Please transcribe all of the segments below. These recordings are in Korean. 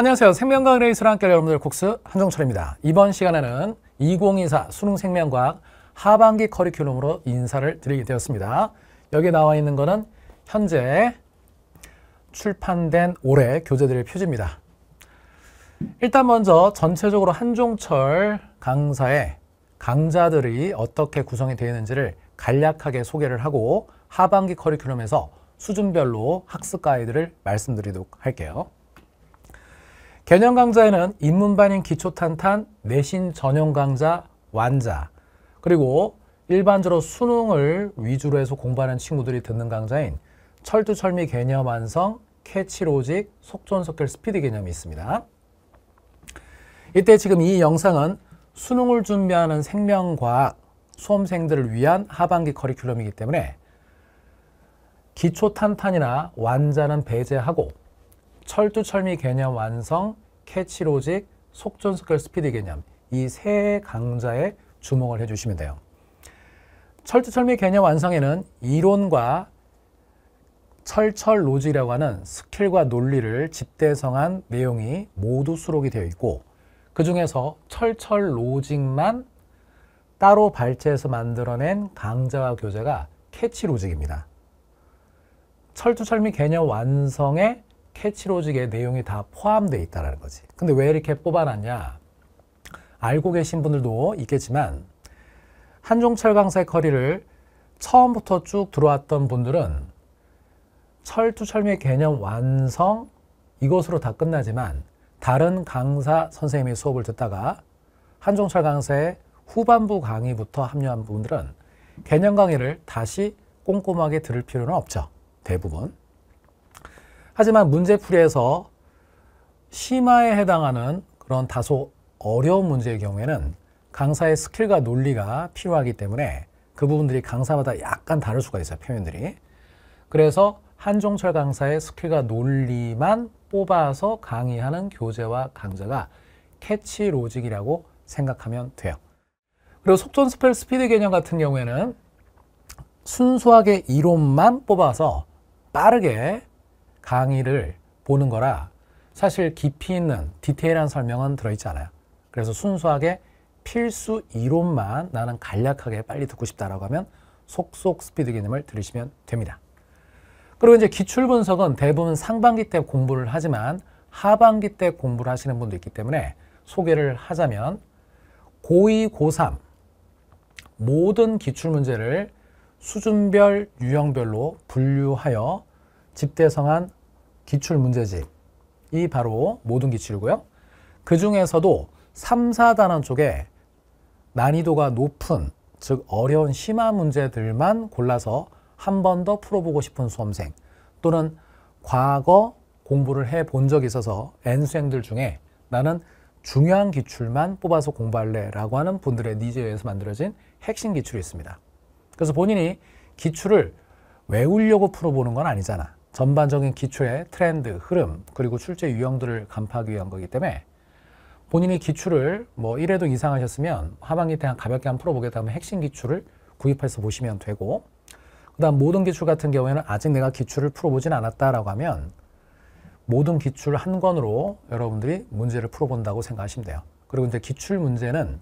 안녕하세요. 생명과학 레이스랑 함께 여러분들 국스 한종철입니다. 이번 시간에는 2024 수능 생명과학 하반기 커리큘럼으로 인사를 드리게 되었습니다. 여기 에 나와 있는 거는 현재 출판된 올해 교재들의 표지입니다. 일단 먼저 전체적으로 한종철 강사의 강자들이 어떻게 구성이 되어 있는지를 간략하게 소개를 하고 하반기 커리큘럼에서 수준별로 학습 가이드를 말씀드리도록 할게요. 개념 강좌에는 입문반인 기초탄탄, 내신 전용 강좌, 완자, 그리고 일반적으로 수능을 위주로 해서 공부하는 친구들이 듣는 강좌인 철두철미 개념 완성, 캐치 로직, 속전속결 스피드 개념이 있습니다. 이때 지금 이 영상은 수능을 준비하는 생명과학 수험생들을 위한 하반기 커리큘럼이기 때문에 기초 탄탄이나 완자는 배제하고 철두철미 개념 완성, 캐치 로직, 속전속결 스피드 개념 이 세 강좌에 주목을 해주시면 돼요. 철두철미 개념 완성에는 이론과 철철 로지라고 하는 스킬과 논리를 집대성한 내용이 모두 수록이 되어 있고 그 중에서 철철 로직만 따로 발췌해서 만들어낸 강좌와 교재가 캐치 로직입니다. 철두철미 개념 완성의 캐치로직의 내용이 다 포함되어 있다는 거지. 근데 왜 이렇게 뽑아놨냐? 알고 계신 분들도 있겠지만 한종철 강사의 커리를 처음부터 쭉 들어왔던 분들은 철두철미의 개념 완성 이것으로 다 끝나지만 다른 강사 선생님의 수업을 듣다가 한종철 강사의 후반부 강의부터 합류한 분들은 개념 강의를 다시 꼼꼼하게 들을 필요는 없죠. 대부분. 하지만 문제풀이에서 심화에 해당하는 그런 다소 어려운 문제의 경우에는 강사의 스킬과 논리가 필요하기 때문에 그 부분들이 강사마다 약간 다를 수가 있어요, 표현들이. 그래서 한종철 강사의 스킬과 논리만 뽑아서 강의하는 교재와 강좌가 캐치 로직이라고 생각하면 돼요. 그리고 속전 스펠 스피드 개념 같은 경우에는 순수하게 이론만 뽑아서 빠르게 강의를 보는 거라 사실 깊이 있는 디테일한 설명은 들어있지 않아요. 그래서 순수하게 필수 이론만 나는 간략하게 빨리 듣고 싶다라고 하면 속속 스피드 개념을 들으시면 됩니다. 그리고 이제 기출 분석은 대부분 상반기 때 공부를 하지만 하반기 때 공부를 하시는 분도 있기 때문에 소개를 하자면 고2, 고3 모든 기출 문제를 수준별, 유형별로 분류하여 집대성한 기출 문제집이 바로 모든 기출이고요. 그 중에서도 3, 4단원 쪽에 난이도가 높은 즉 어려운 심화 문제들만 골라서 한 번 더 풀어보고 싶은 수험생 또는 과거 공부를 해 본 적이 있어서 n 수생들 중에 나는 중요한 기출만 뽑아서 공부할래 라고 하는 분들의 니즈에 의해서 만들어진 핵심 기출이 있습니다. 그래서 본인이 기출을 외우려고 풀어보는 건 아니잖아. 전반적인 기출의 트렌드, 흐름, 그리고 출제 유형들을 간파하기 위한 거기 때문에 본인이 기출을 뭐 1회도 이상 하셨으면 하반기 때한 가볍게 한번 풀어보겠다 하면 핵심 기출을 구입해서 보시면 되고 그 다음 모든 기출 같은 경우에는 아직 내가 기출을 풀어보진 않았다라고 하면 모든 기출 한 권으로 여러분들이 문제를 풀어본다고 생각하시면 돼요. 그리고 이제 기출 문제는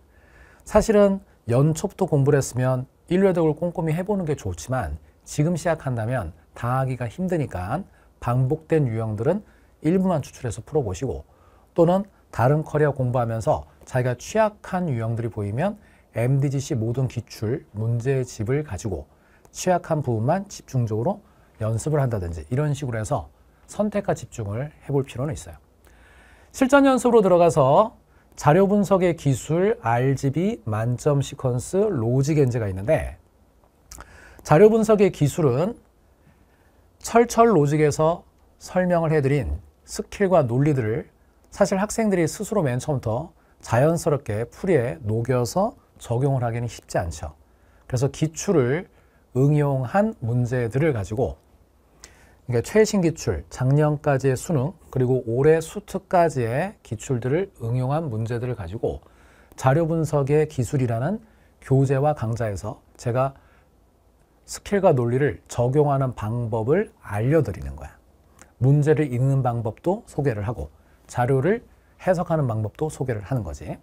사실은 연초부터 공부를 했으면 1회독을 꼼꼼히 해보는 게 좋지만 지금 시작한다면 당하기가 힘드니까 반복된 유형들은 일부만 추출해서 풀어보시고 또는 다른 커리어 공부하면서 자기가 취약한 유형들이 보이면 MDGC 모든 기출, 문제집을 가지고 취약한 부분만 집중적으로 연습을 한다든지 이런 식으로 해서 선택과 집중을 해볼 필요는 있어요. 실전 연습으로 들어가서 자료 분석의 기술, RGB, 만점 시퀀스, 로직 엔제가 있는데 자료 분석의 기술은 철철 로직에서 설명을 해드린 스킬과 논리들을 사실 학생들이 스스로 맨 처음부터 자연스럽게 풀이에 녹여서 적용을 하기는 쉽지 않죠. 그래서 기출을 응용한 문제들을 가지고 그러니까 최신 기출, 작년까지의 수능, 그리고 올해 수특까지의 기출들을 응용한 문제들을 가지고 자료 분석의 기술이라는 교재와 강좌에서 제가 스킬과 논리를 적용하는 방법을 알려드리는 거야. 문제를 읽는 방법도 소개를 하고 자료를 해석하는 방법도 소개를 하는 거지.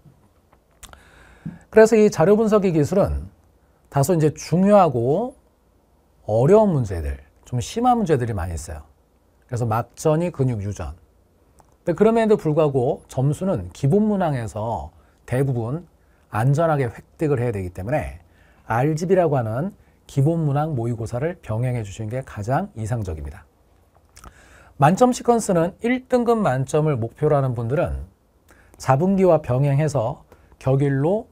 그래서 이 자료 분석의 기술은 다소 이제 중요하고 어려운 문제들, 좀 심한 문제들이 많이 있어요. 그래서 막전이 근육 유전. 근데 그럼에도 불구하고 점수는 기본 문항에서 대부분 안전하게 획득을 해야 되기 때문에 RGB라고 하는 기본문항 모의고사를 병행해 주시는 게 가장 이상적입니다. 만점 시퀀스는 1등급 만점을 목표로 하는 분들은 자분기와 병행해서 격일로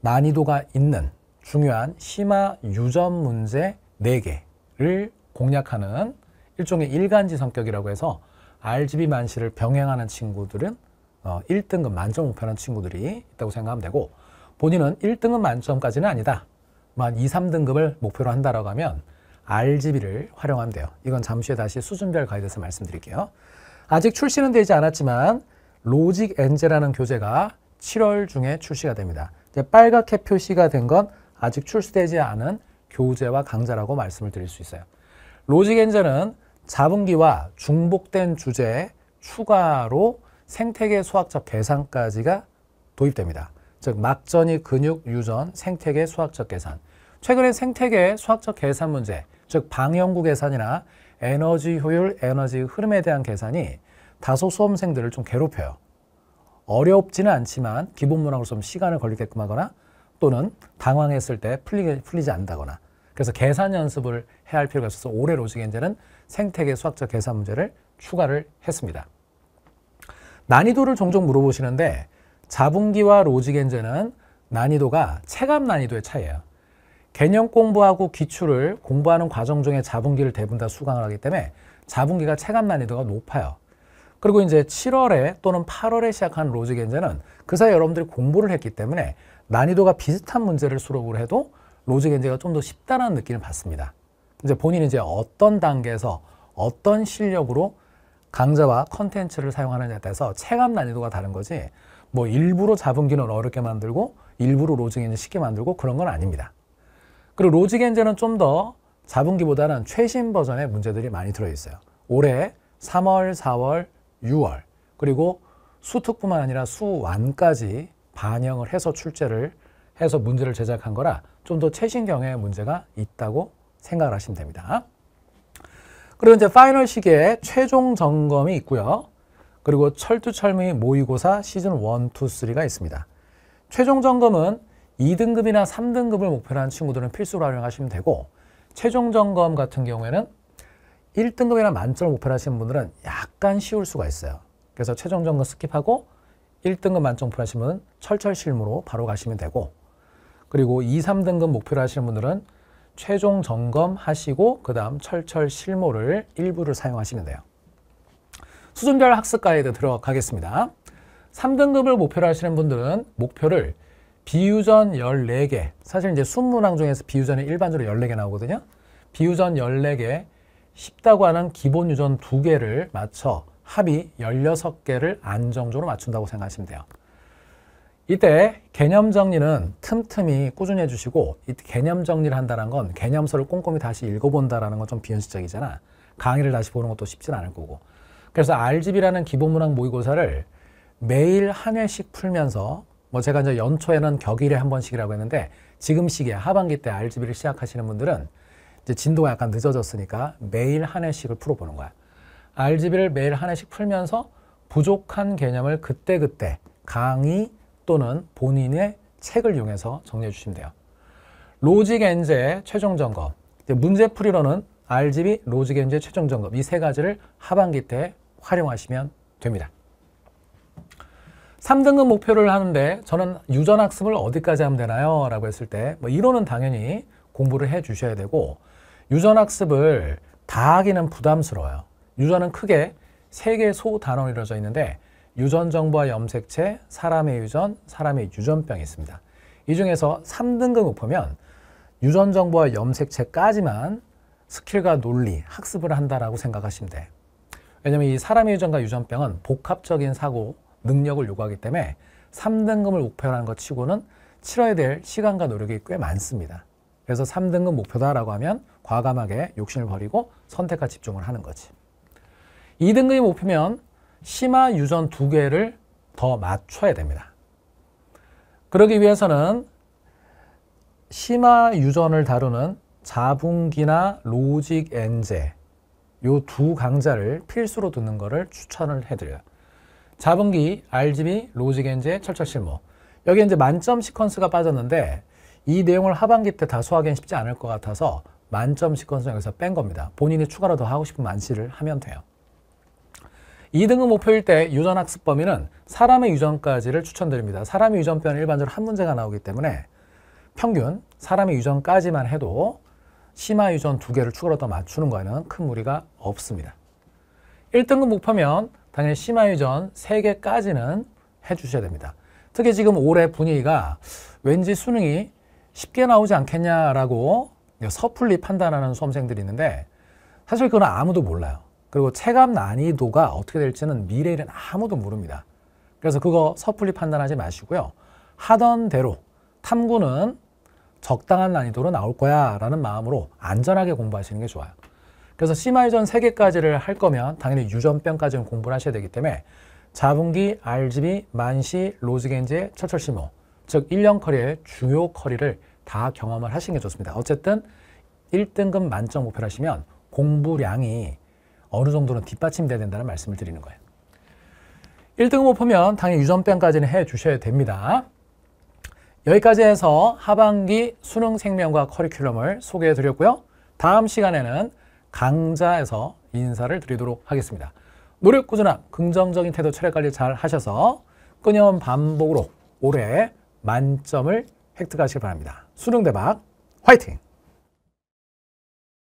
난이도가 있는 중요한 심화 유전 문제 4개를 공략하는 일종의 일간지 성격이라고 해서 RGB 만시를 병행하는 친구들은 1등급 어, 만점 목표하는 친구들이 있다고 생각하면 되고 본인은 1등급 만점까지는 아니다. 만 2, 3등급을 목표로 한다라고 하면 RGB를 활용하면 돼요. 이건 잠시 후에 다시 수준별 가이드에서 말씀드릴게요. 아직 출시는 되지 않았지만 로직 엔제라는 교재가 7월 중에 출시가 됩니다. 이제 빨갛게 표시가 된 건 아직 출시되지 않은 교재와 강좌라고 말씀을 드릴 수 있어요. 로직 엔젤은 자분기와 중복된 주제에 추가로 생태계 수학적 계산까지가 도입됩니다. 즉 막전이 근육 유전 생태계 수학적 계산. 최근에 생태계 수학적 계산 문제, 즉 방영구 계산이나 에너지 효율, 에너지 흐름에 대한 계산이 다소 수험생들을 좀 괴롭혀요. 어렵지는 않지만 기본 문항으로 좀 시간을 걸리게끔 하거나 또는 당황했을 때 풀리, 풀리지 않는다거나 그래서 계산 연습을 해야 할 필요가 있어서 올해 로직에 이제는 생태계 수학적 계산 문제를 추가를 했습니다. 난이도를 종종 물어보시는데 자분기와 로직 엔제는 난이도가 체감 난이도의 차이예요. 개념 공부하고 기출을 공부하는 과정 중에 자분기를 대부분 다 수강을 하기 때문에 자분기가 체감 난이도가 높아요. 그리고 이제 7월에 또는 8월에 시작한 로직 엔제는 그 사이 여러분들이 공부를 했기 때문에 난이도가 비슷한 문제를 수록을 해도 로직 엔제가 좀 더 쉽다는 느낌을 받습니다. 이제 본인이 이제 어떤 단계에서 어떤 실력으로 강좌와 컨텐츠를 사용하느냐에 따라서 체감 난이도가 다른 거지 뭐 일부러 자분기는 어렵게 만들고 일부러 로직 엔진 쉽게 만들고 그런 건 아닙니다. 그리고 로직 엔진은 좀더 자분기보다는 최신 버전의 문제들이 많이 들어있어요. 올해 3월, 4월, 6월 그리고 수특뿐만 아니라 수완까지 반영을 해서 출제를 해서 문제를 제작한 거라 좀 더 최신 경의 문제가 있다고 생각을 하시면 됩니다. 그리고 이제 파이널 시기에 최종 점검이 있고요. 그리고 철두철미 모의고사 시즌 1, 2, 3가 있습니다. 최종 점검은 2등급이나 3등급을 목표로 한 친구들은 필수로 활용하시면 되고 최종 점검 같은 경우에는 1등급이나 만점을 목표로 하시는 분들은 약간 쉬울 수가 있어요. 그래서 최종 점검 스킵하고 1등급 만점 목표로 하시는 분은 철철실무로 바로 가시면 되고 그리고 2, 3등급 목표로 하시는 분들은 최종 점검 하시고 그 다음 철철실무를 일부를 사용하시면 돼요. 수준별 학습 가이드 들어가겠습니다. 3등급을 목표로 하시는 분들은 목표를 비유전 14개 사실 이제 순문항 중에서 비유전이 일반적으로 14개 나오거든요. 비유전 14개 쉽다고 하는 기본 유전 2개를 맞춰 합이 16개를 안정적으로 맞춘다고 생각하시면 돼요. 이때 개념 정리는 틈틈이 꾸준히 해주시고 이 개념 정리를 한다는 건 개념서를 꼼꼼히 다시 읽어본다는 건 좀 비현실적이잖아. 강의를 다시 보는 것도 쉽진 않을 거고 그래서 RGB라는 기본문항 모의고사를 매일 한 회씩 풀면서 뭐 제가 이제 연초에는 격일에 한 번씩이라고 했는데 지금 시기에 하반기 때 RGB를 시작하시는 분들은 이제 진도가 약간 늦어졌으니까 매일 한 회씩을 풀어보는 거야. RGB를 매일 한 회씩 풀면서 부족한 개념을 그때그때 강의 또는 본인의 책을 이용해서 정리해 주시면 돼요. 로직 엔제 최종 점검. 문제 풀이로는 RGB, 로직 엔제 최종 점검 이 세 가지를 하반기 때 활용하시면 됩니다. 3등급 목표를 하는데 저는 유전학습을 어디까지 하면 되나요? 라고 했을 때뭐 이론은 당연히 공부를 해 주셔야 되고 유전학습을 다 하기는 부담스러워요. 유전은 크게 세개 소단어로 이루어져 있는데 유전정보와 염색체, 사람의 유전, 사람의 유전병이 있습니다. 이 중에서 3등급을 보면 유전정보와 염색체까지만 스킬과 논리, 학습을 한다라 생각하시면 돼요. 왜냐면 이 사람의 유전과 유전병은 복합적인 사고 능력을 요구하기 때문에 3등급을 목표로 하는 것 치고는 치러야 될 시간과 노력이 꽤 많습니다. 그래서 3등급 목표다라고 하면 과감하게 욕심을 버리고 선택과 집중을 하는 거지. 2등급이 목표면 심화 유전 두 개를 더 맞춰야 됩니다. 그러기 위해서는 심화 유전을 다루는 자분기나 로직 엔제 요두 강좌를 필수로 듣는 것을 추천을 해드려요. 자본기, RGB, 로직 엔제, 철철 실무. 여기 이제 만점 시퀀스가 빠졌는데 이 내용을 하반기 때 다 소화하기는 쉽지 않을 것 같아서 만점 시퀀스 여기서 뺀 겁니다. 본인이 추가로 더 하고 싶은 만시를 하면 돼요. 2등급 목표일 때 유전학습 범위는 사람의 유전까지를 추천드립니다. 사람의 유전표는 일반적으로 한 문제가 나오기 때문에 평균 사람의 유전까지만 해도 심화 유전 두 개를 추가로 더 맞추는 거에는 큰 무리가 없습니다. 1등급 목표면 당연히 심화 유전 3개까지는 해주셔야 됩니다. 특히 지금 올해 분위기가 왠지 수능이 쉽게 나오지 않겠냐라고 섣불리 판단하는 수험생들이 있는데 사실 그건 아무도 몰라요. 그리고 체감 난이도가 어떻게 될지는 미래일은 아무도 모릅니다. 그래서 그거 섣불리 판단하지 마시고요. 하던 대로 탐구는 적당한 난이도로 나올 거야 라는 마음으로 안전하게 공부하시는 게 좋아요. 그래서 C마이전 3개까지를 할 거면 당연히 유전병까지는 공부를 하셔야 되기 때문에 자분기, RGB, 만시, 로즈겐지의 철철심호즉 1년 커리의 주요 커리를 다 경험을 하시는 게 좋습니다. 어쨌든 1등급 만점 목표를 하시면 공부량이 어느 정도는 뒷받침돼야 된다는 말씀을 드리는 거예요. 1등급 목표면 당연히 유전병까지는 해주셔야 됩니다. 여기까지 해서 하반기 수능 생명과 커리큘럼을 소개해 드렸고요. 다음 시간에는 강좌에서 인사를 드리도록 하겠습니다. 노력 꾸준함, 긍정적인 태도 철학 관리 잘 하셔서 끊임없는 반복으로 올해 만점을 획득하시기 바랍니다. 수능 대박 화이팅!